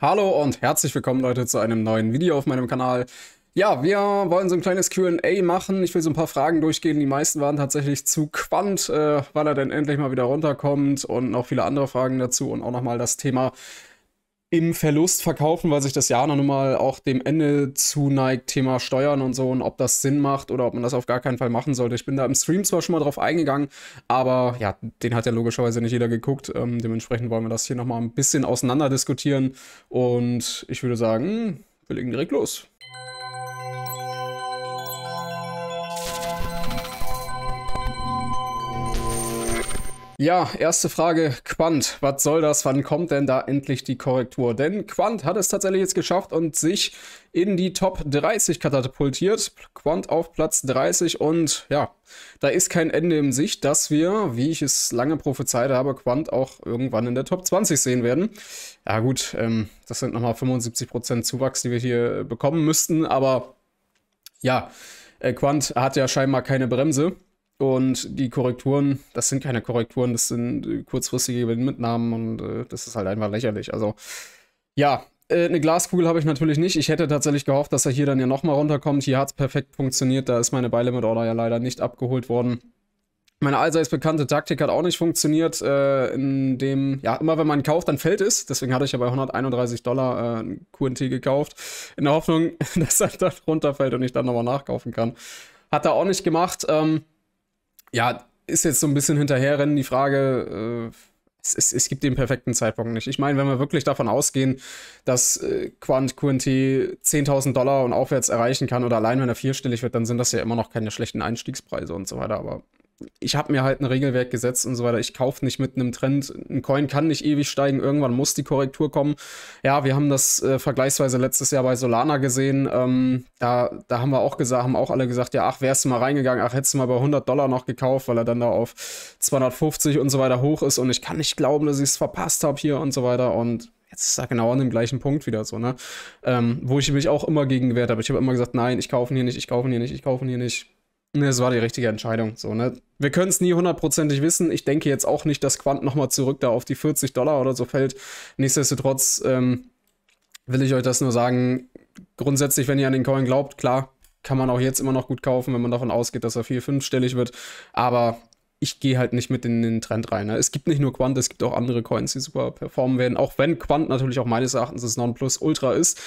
Hallo und herzlich willkommen Leute zu einem neuen Video auf meinem Kanal. Ja, wir wollen so ein kleines Q&A machen. Ich will so ein paar Fragen durchgehen. Die meisten waren tatsächlich zu Quant, äh, weil er dann endlich mal wieder runterkommt und noch viele andere Fragen dazu und auch nochmal das Thema im Verlust verkaufen, weil sich das Jahr noch mal auch dem Ende zuneigt, Thema Steuern und so und ob das Sinn macht oder ob man das auf gar keinen Fall machen sollte. Ich bin da im Stream zwar schon mal drauf eingegangen, aber ja, den hat ja logischerweise nicht jeder geguckt. Ähm, dementsprechend wollen wir das hier noch mal ein bisschen auseinander diskutieren und ich würde sagen, wir legen direkt los. Ja, erste Frage, Quant, was soll das? Wann kommt denn da endlich die Korrektur? Denn Quant hat es tatsächlich jetzt geschafft und sich in die Top 30 katapultiert. Quant auf Platz 30 und ja, da ist kein Ende im Sicht, dass wir, wie ich es lange prophezeit habe, Quant auch irgendwann in der Top 20 sehen werden. Ja gut, ähm, das sind nochmal 75% Zuwachs, die wir hier äh, bekommen müssten, aber ja, äh, Quant hat ja scheinbar keine Bremse. Und die Korrekturen, das sind keine Korrekturen, das sind äh, kurzfristige Mitnahmen und äh, das ist halt einfach lächerlich. Also, ja, äh, eine Glaskugel habe ich natürlich nicht. Ich hätte tatsächlich gehofft, dass er hier dann ja nochmal runterkommt. Hier hat es perfekt funktioniert, da ist meine Buy Limit Order ja leider nicht abgeholt worden. Meine allseits bekannte Taktik hat auch nicht funktioniert, äh, in dem, ja, immer wenn man kauft, dann fällt es. Deswegen hatte ich ja bei 131 Dollar äh, QNT gekauft, in der Hoffnung, dass er dann runterfällt und ich dann nochmal nachkaufen kann. Hat er auch nicht gemacht. Ähm, ja, ist jetzt so ein bisschen hinterherrennen, die Frage, äh, es, es, es, gibt den perfekten Zeitpunkt nicht. Ich meine, wenn wir wirklich davon ausgehen, dass äh, Quant Quinty 10.000 Dollar und aufwärts erreichen kann oder allein wenn er vierstellig wird, dann sind das ja immer noch keine schlechten Einstiegspreise und so weiter, aber ich habe mir halt ein Regelwerk gesetzt und so weiter. Ich kaufe nicht mit einem Trend. Ein Coin kann nicht ewig steigen. Irgendwann muss die Korrektur kommen. Ja, wir haben das äh, vergleichsweise letztes Jahr bei Solana gesehen. Ähm, da, da haben wir auch gesagt, haben auch alle gesagt, ja, ach, wärst du mal reingegangen, ach, hättest du mal bei 100 Dollar noch gekauft, weil er dann da auf 250 und so weiter hoch ist. Und ich kann nicht glauben, dass ich es verpasst habe hier und so weiter. Und jetzt ist er genau an dem gleichen Punkt wieder so, ne? Ähm, wo ich mich auch immer gegen gewehrt habe. Ich habe immer gesagt, nein, ich kaufe hier nicht, ich kaufe hier nicht, ich kaufe hier nicht. Ne, es war die richtige Entscheidung, so, ne? Wir können es nie hundertprozentig wissen. Ich denke jetzt auch nicht, dass Quant nochmal zurück da auf die 40 Dollar oder so fällt. Nichtsdestotrotz ähm, will ich euch das nur sagen. Grundsätzlich, wenn ihr an den Coin glaubt, klar, kann man auch jetzt immer noch gut kaufen, wenn man davon ausgeht, dass er 4, 5-stellig wird. Aber ich gehe halt nicht mit in den Trend rein. Ne? Es gibt nicht nur Quant, es gibt auch andere Coins, die super performen werden. Auch wenn Quant natürlich auch meines Erachtens das Nonplus Ultra ist.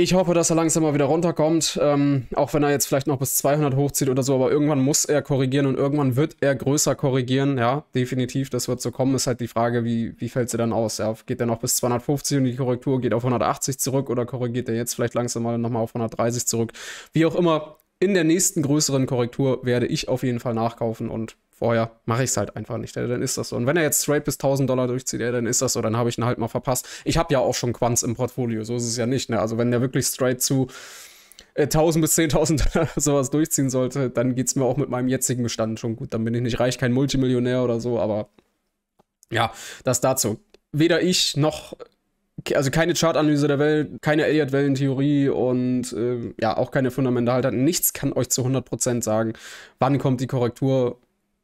Ich hoffe, dass er langsam mal wieder runterkommt, ähm, auch wenn er jetzt vielleicht noch bis 200 hochzieht oder so, aber irgendwann muss er korrigieren und irgendwann wird er größer korrigieren, ja, definitiv, das wird so kommen, ist halt die Frage, wie, wie fällt sie dann aus, ja, geht er noch bis 250 und die Korrektur geht auf 180 zurück oder korrigiert er jetzt vielleicht langsam mal nochmal auf 130 zurück, wie auch immer, in der nächsten größeren Korrektur werde ich auf jeden Fall nachkaufen und vorher mache ich es halt einfach nicht, dann ist das so. Und wenn er jetzt straight bis 1000 Dollar durchzieht, dann ist das so, dann habe ich ihn halt mal verpasst. Ich habe ja auch schon Quants im Portfolio, so ist es ja nicht. Ne? Also wenn der wirklich straight zu 1000 äh, bis 10.000 Dollar sowas durchziehen sollte, dann geht es mir auch mit meinem jetzigen Bestand schon gut. Dann bin ich nicht reich, kein Multimillionär oder so, aber ja, das dazu. Weder ich noch, also keine Chartanalyse der Welt, keine Elliott-Wellentheorie und äh, ja, auch keine Fundamentaldaten. Nichts kann euch zu 100% sagen, wann kommt die Korrektur,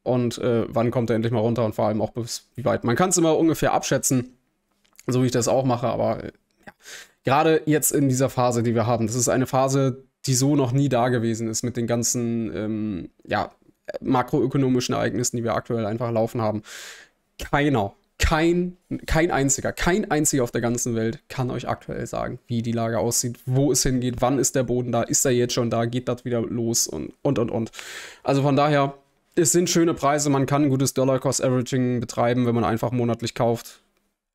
und äh, wann kommt er endlich mal runter und vor allem auch bis wie weit. Man kann es immer ungefähr abschätzen, so wie ich das auch mache, aber äh, ja. gerade jetzt in dieser Phase, die wir haben, das ist eine Phase, die so noch nie da gewesen ist mit den ganzen ähm, ja, makroökonomischen Ereignissen, die wir aktuell einfach laufen haben. Keiner, kein, kein einziger, kein einziger auf der ganzen Welt kann euch aktuell sagen, wie die Lage aussieht, wo es hingeht, wann ist der Boden da, ist er jetzt schon da, geht das wieder los und und und und. Also von daher, es sind schöne Preise, man kann ein gutes Dollar-Cost-Averaging betreiben, wenn man einfach monatlich kauft.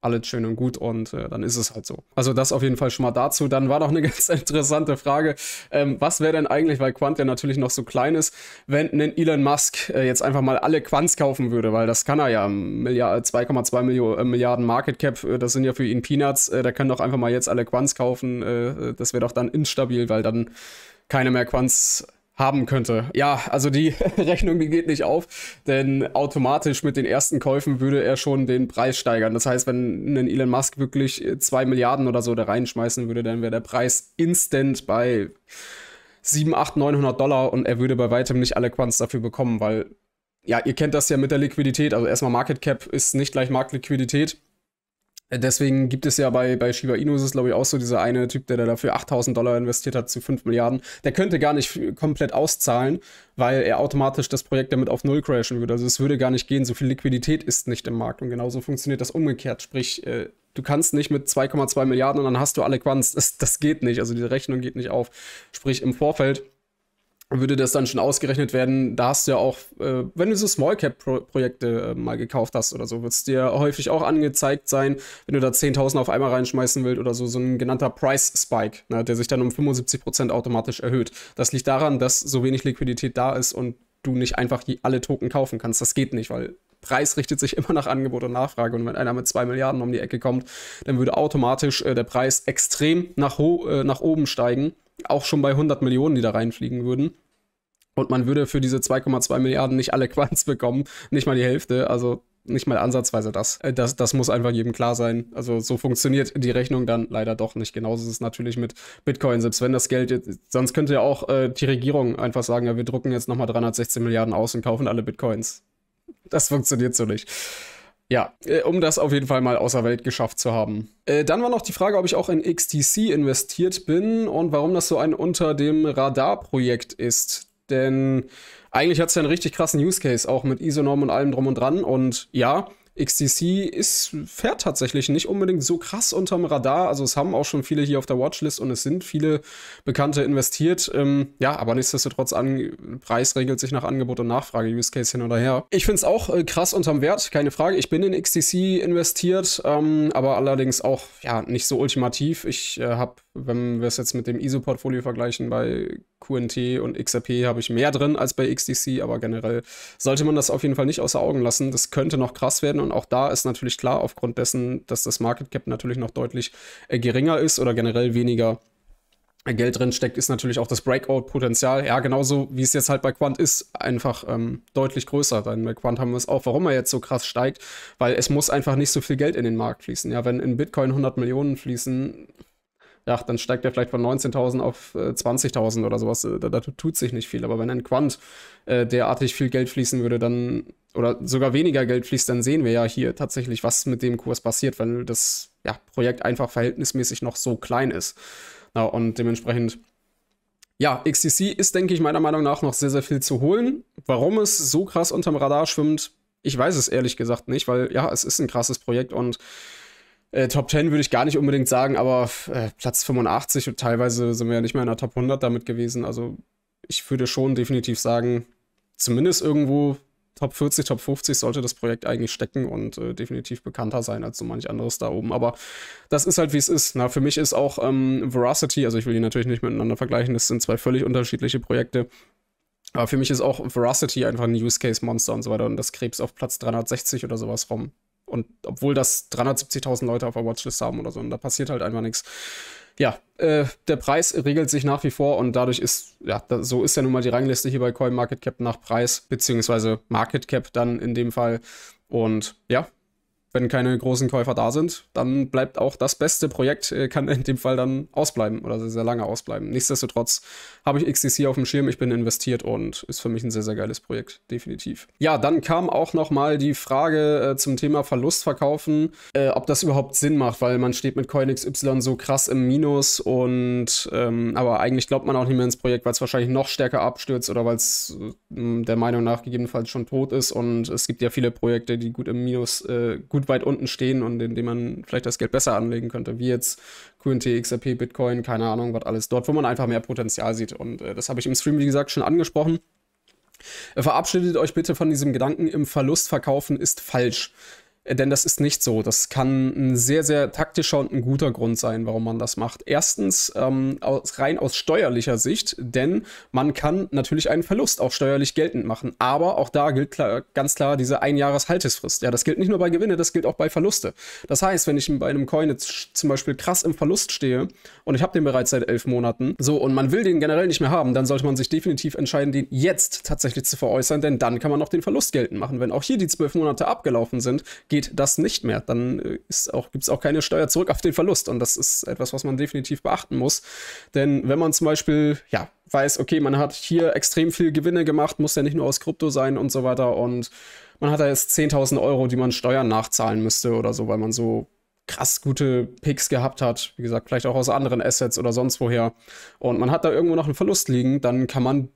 Alles schön und gut und äh, dann ist es halt so. Also das auf jeden Fall schon mal dazu. Dann war noch eine ganz interessante Frage. Ähm, was wäre denn eigentlich, weil Quant ja natürlich noch so klein ist, wenn ein Elon Musk äh, jetzt einfach mal alle Quants kaufen würde, weil das kann er ja. 2,2 Milli äh, Milliarden Market Cap, äh, das sind ja für ihn Peanuts. Äh, der kann doch einfach mal jetzt alle Quants kaufen. Äh, das wäre doch dann instabil, weil dann keine mehr Quants haben könnte. Ja, also die Rechnung, die geht nicht auf, denn automatisch mit den ersten Käufen würde er schon den Preis steigern. Das heißt, wenn ein Elon Musk wirklich äh, zwei Milliarden oder so da reinschmeißen würde, dann wäre der Preis instant bei 7, 8, 900 Dollar und er würde bei weitem nicht alle Quants dafür bekommen, weil, ja, ihr kennt das ja mit der Liquidität. Also erstmal Market Cap ist nicht gleich Marktliquidität. Äh, deswegen gibt es ja bei, bei Shiba Inus ist, glaube ich, auch so dieser eine Typ, der dafür 8000 Dollar investiert hat zu 5 Milliarden. Der könnte gar nicht komplett auszahlen, weil er automatisch das Projekt damit auf Null crashen würde. Also es würde gar nicht gehen. So viel Liquidität ist nicht im Markt. Und genauso funktioniert das umgekehrt. Sprich, äh, du kannst nicht mit 2,2 Milliarden und dann hast du alle Quants. Das, das geht nicht. Also die Rechnung geht nicht auf. Sprich, im Vorfeld würde das dann schon ausgerechnet werden. Da hast du ja auch, äh, wenn du so Small Cap Projekte äh, mal gekauft hast oder so, wird es dir häufig auch angezeigt sein, wenn du da 10.000 auf einmal reinschmeißen willst oder so, so ein genannter Price Spike, ne, der sich dann um 75% automatisch erhöht. Das liegt daran, dass so wenig Liquidität da ist und du nicht einfach alle Token kaufen kannst. Das geht nicht, weil Preis richtet sich immer nach Angebot und Nachfrage. Und wenn einer mit 2 Milliarden um die Ecke kommt, dann würde automatisch äh, der Preis extrem nach, äh, nach oben steigen auch schon bei 100 Millionen, die da reinfliegen würden. Und man würde für diese 2,2 Milliarden nicht alle Quants bekommen, nicht mal die Hälfte, also nicht mal ansatzweise das. Äh, das. Das muss einfach jedem klar sein. Also so funktioniert die Rechnung dann leider doch nicht. Genauso ist es natürlich mit Bitcoin, selbst wenn das Geld jetzt, sonst könnte ja auch äh, die Regierung einfach sagen, ja, wir drucken jetzt nochmal 316 Milliarden aus und kaufen alle Bitcoins. Das funktioniert so nicht. Ja, äh, um das auf jeden Fall mal außer Welt geschafft zu haben. Äh, dann war noch die Frage, ob ich auch in XTC investiert bin und warum das so ein unter dem Radar-Projekt ist. Denn eigentlich hat es ja einen richtig krassen Use Case, auch mit ISONORM und allem drum und dran. Und ja, XTC ist, fährt tatsächlich nicht unbedingt so krass unterm Radar. Also es haben auch schon viele hier auf der Watchlist und es sind viele Bekannte investiert. Ähm, ja, aber nichtsdestotrotz, an, Preis regelt sich nach Angebot und Nachfrage, Use Case hin oder her. Ich finde es auch äh, krass unterm Wert, keine Frage. Ich bin in XTC investiert, ähm, aber allerdings auch ja, nicht so ultimativ. Ich äh, habe wenn wir es jetzt mit dem ISO-Portfolio vergleichen, bei QNT und XRP habe ich mehr drin als bei XDC, aber generell sollte man das auf jeden Fall nicht außer Augen lassen. Das könnte noch krass werden und auch da ist natürlich klar, aufgrund dessen, dass das Market Cap natürlich noch deutlich äh, geringer ist oder generell weniger äh, Geld drin steckt, ist natürlich auch das Breakout-Potenzial, ja, genauso wie es jetzt halt bei Quant ist, einfach ähm, deutlich größer. Denn bei Quant haben wir es auch, warum er jetzt so krass steigt, weil es muss einfach nicht so viel Geld in den Markt fließen. Ja, wenn in Bitcoin 100 Millionen fließen, ach, dann steigt er vielleicht von 19.000 auf äh, 20.000 oder sowas. Äh, da, da, tut sich nicht viel. Aber wenn ein Quant äh, derartig viel Geld fließen würde, dann oder sogar weniger Geld fließt, dann sehen wir ja hier tatsächlich, was mit dem Kurs passiert, weil das ja, Projekt einfach verhältnismäßig noch so klein ist. Na, und dementsprechend ja, XTC ist, denke ich, meiner Meinung nach noch sehr, sehr viel zu holen. Warum es so krass unterm Radar schwimmt, ich weiß es ehrlich gesagt nicht, weil ja, es ist ein krasses Projekt und äh, Top 10 würde ich gar nicht unbedingt sagen, aber äh, Platz 85 und teilweise sind wir ja nicht mehr in der Top 100 damit gewesen. Also ich würde schon definitiv sagen, zumindest irgendwo Top 40, Top 50 sollte das Projekt eigentlich stecken und äh, definitiv bekannter sein als so manch anderes da oben. Aber das ist halt, wie es ist. Na, ne? für mich ist auch ähm, Veracity, also ich will die natürlich nicht miteinander vergleichen, das sind zwei völlig unterschiedliche Projekte. Aber für mich ist auch Veracity einfach ein Use Case Monster und so weiter und das Krebs auf Platz 360 oder sowas rum. Und obwohl das 370.000 Leute auf der Watchlist haben oder so, und da passiert halt einfach nichts. Ja, äh, der Preis regelt sich nach wie vor und dadurch ist, ja, da, so ist ja nun mal die Rangliste hier bei CoinMarketCap nach Preis, beziehungsweise MarketCap dann in dem Fall. Und ja, wenn keine großen Käufer da sind, dann bleibt auch das beste Projekt, äh, kann in dem Fall dann ausbleiben oder sehr, sehr lange ausbleiben. Nichtsdestotrotz habe ich XTC auf dem Schirm, ich bin investiert und ist für mich ein sehr, sehr geiles Projekt, definitiv. Ja, dann kam auch nochmal die Frage äh, zum Thema Verlustverkaufen, äh, ob das überhaupt Sinn macht, weil man steht mit CoinXY so krass im Minus und ähm, aber eigentlich glaubt man auch nicht mehr ins Projekt, weil es wahrscheinlich noch stärker abstürzt oder weil es äh, der Meinung nach gegebenenfalls schon tot ist und es gibt ja viele Projekte, die gut im Minus, äh, gut gut weit unten stehen und in dem man vielleicht das Geld besser anlegen könnte, wie jetzt QNT, XRP, Bitcoin, keine Ahnung, was alles dort, wo man einfach mehr Potenzial sieht. Und äh, das habe ich im Stream, wie gesagt, schon angesprochen. Verabschiedet euch bitte von diesem Gedanken, im Verlust verkaufen ist falsch. Äh, denn das ist nicht so. Das kann ein sehr, sehr taktischer und ein guter Grund sein, warum man das macht. Erstens ähm, aus, rein aus steuerlicher Sicht, denn man kann natürlich einen Verlust auch steuerlich geltend machen. Aber auch da gilt klar, ganz klar diese Einjahreshaltesfrist. Ja, das gilt nicht nur bei Gewinne, das gilt auch bei Verluste. Das heißt, wenn ich bei einem Coin jetzt zum Beispiel krass im Verlust stehe und ich habe den bereits seit elf Monaten, so und man will den generell nicht mehr haben, dann sollte man sich definitiv entscheiden, den jetzt tatsächlich zu veräußern, denn dann kann man auch den Verlust geltend machen. Wenn auch hier die zwölf Monate abgelaufen sind, geht das nicht mehr. Dann äh, gibt es auch keine Steuer zurück auf den Verlust. Und das ist etwas, was man definitiv beachten muss. Denn wenn man zum Beispiel, ja, weiß, okay, man hat hier extrem viel Gewinne gemacht, muss ja nicht nur aus Krypto sein und so weiter. Und man hat da jetzt 10.000 Euro, die man Steuern nachzahlen müsste oder so, weil man so krass gute Picks gehabt hat. Wie gesagt, vielleicht auch aus anderen Assets oder sonst woher. Und man hat da irgendwo noch einen Verlust liegen, dann kann man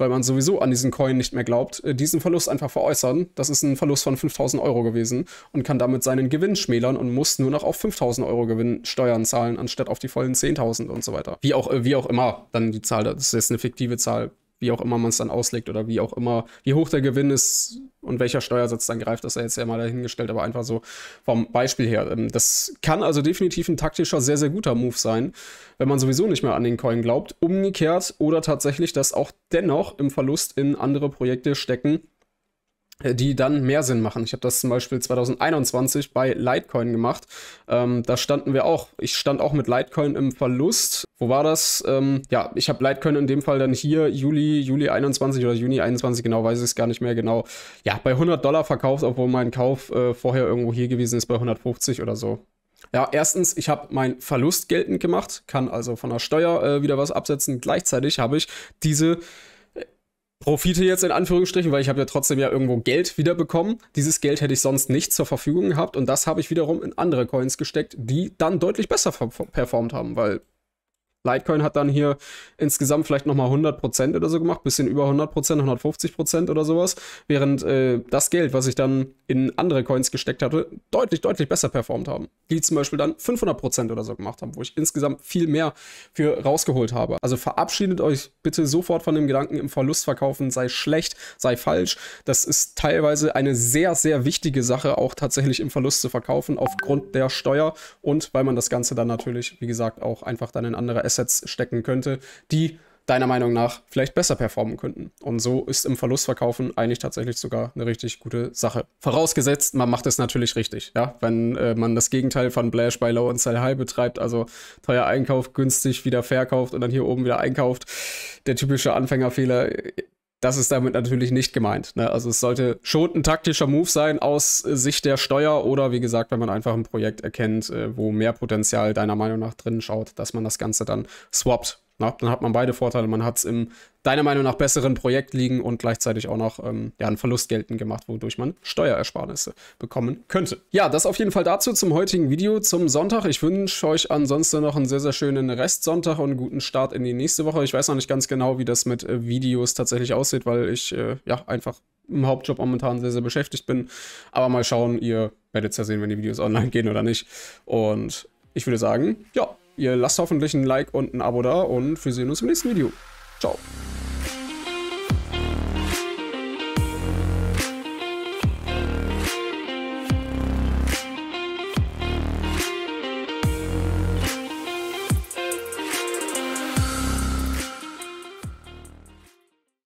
weil man sowieso an diesen Coin nicht mehr glaubt, äh, diesen Verlust einfach veräußern. Das ist ein Verlust von 5000 Euro gewesen und kann damit seinen Gewinn schmälern und muss nur noch auf 5000 Euro Gewinn Steuern zahlen, anstatt auf die vollen 10.000 und so weiter. Wie auch, äh, wie auch immer dann die Zahl, das ist eine fiktive Zahl, wie auch immer man es dann auslegt oder wie auch immer, wie hoch der Gewinn ist und welcher Steuersatz dann greift, das ist ja jetzt ja mal dahingestellt, aber einfach so vom Beispiel her. Ähm, das kann also definitiv ein taktischer, sehr, sehr guter Move sein, wenn man sowieso nicht mehr an den Coin glaubt. Umgekehrt oder tatsächlich das auch dennoch im Verlust in andere Projekte stecken, äh, die dann mehr Sinn machen. Ich habe das zum Beispiel 2021 bei Litecoin gemacht. Ähm, da standen wir auch. Ich stand auch mit Litecoin im Verlust. Wo war das? Ähm, ja, ich habe Litecoin in dem Fall dann hier Juli, Juli 21 oder Juni 21, genau weiß ich es gar nicht mehr genau. Ja, bei 100 Dollar verkauft, obwohl mein Kauf äh, vorher irgendwo hier gewesen ist bei 150 oder so. Ja, erstens, ich habe meinen Verlust geltend gemacht, kann also von der Steuer äh, wieder was absetzen. Gleichzeitig habe ich diese Profite jetzt in Anführungsstrichen, weil ich habe ja trotzdem ja irgendwo Geld wiederbekommen. Dieses Geld hätte ich sonst nicht zur Verfügung gehabt und das habe ich wiederum in andere Coins gesteckt, die dann deutlich besser performt haben, weil Litecoin hat dann hier insgesamt vielleicht nochmal 100% oder so gemacht, bisschen über 100%, 150% oder sowas, während äh, das Geld, was ich dann in andere Coins gesteckt hatte, deutlich, deutlich besser performt haben. Die zum Beispiel dann 500% oder so gemacht haben, wo ich insgesamt viel mehr für rausgeholt habe. Also verabschiedet euch bitte sofort von dem Gedanken, im Verlust verkaufen sei schlecht, sei falsch. Das ist teilweise eine sehr, sehr wichtige Sache, auch tatsächlich im Verlust zu verkaufen, aufgrund der Steuer und weil man das Ganze dann natürlich, wie gesagt, auch einfach dann in andere Assets stecken könnte, die deiner Meinung nach vielleicht besser performen könnten. Und so ist im Verlustverkaufen eigentlich tatsächlich sogar eine richtig gute Sache. Vorausgesetzt, man macht es natürlich richtig. Ja? Wenn äh, man das Gegenteil von Blash bei Low und Sell High betreibt, also teuer einkauft, günstig wieder verkauft und dann hier oben wieder einkauft, der typische Anfängerfehler äh, das ist damit natürlich nicht gemeint. Ne? Also es sollte schon ein taktischer Move sein aus äh, Sicht der Steuer oder wie gesagt, wenn man einfach ein Projekt erkennt, äh, wo mehr Potenzial deiner Meinung nach drin schaut, dass man das Ganze dann swappt na, dann hat man beide Vorteile. Man hat es im deiner Meinung nach besseren Projekt liegen und gleichzeitig auch noch ähm, ja, einen Verlust geltend gemacht, wodurch man Steuerersparnisse bekommen könnte. Ja, das auf jeden Fall dazu zum heutigen Video zum Sonntag. Ich wünsche euch ansonsten noch einen sehr, sehr schönen Restsonntag und einen guten Start in die nächste Woche. Ich weiß noch nicht ganz genau, wie das mit äh, Videos tatsächlich aussieht, weil ich äh, ja einfach im Hauptjob momentan sehr, sehr beschäftigt bin. Aber mal schauen, ihr werdet es ja sehen, wenn die Videos online gehen oder nicht. Und ich würde sagen, ja, Ihr lasst hoffentlich ein Like und ein Abo da und wir sehen uns im nächsten Video. Ciao.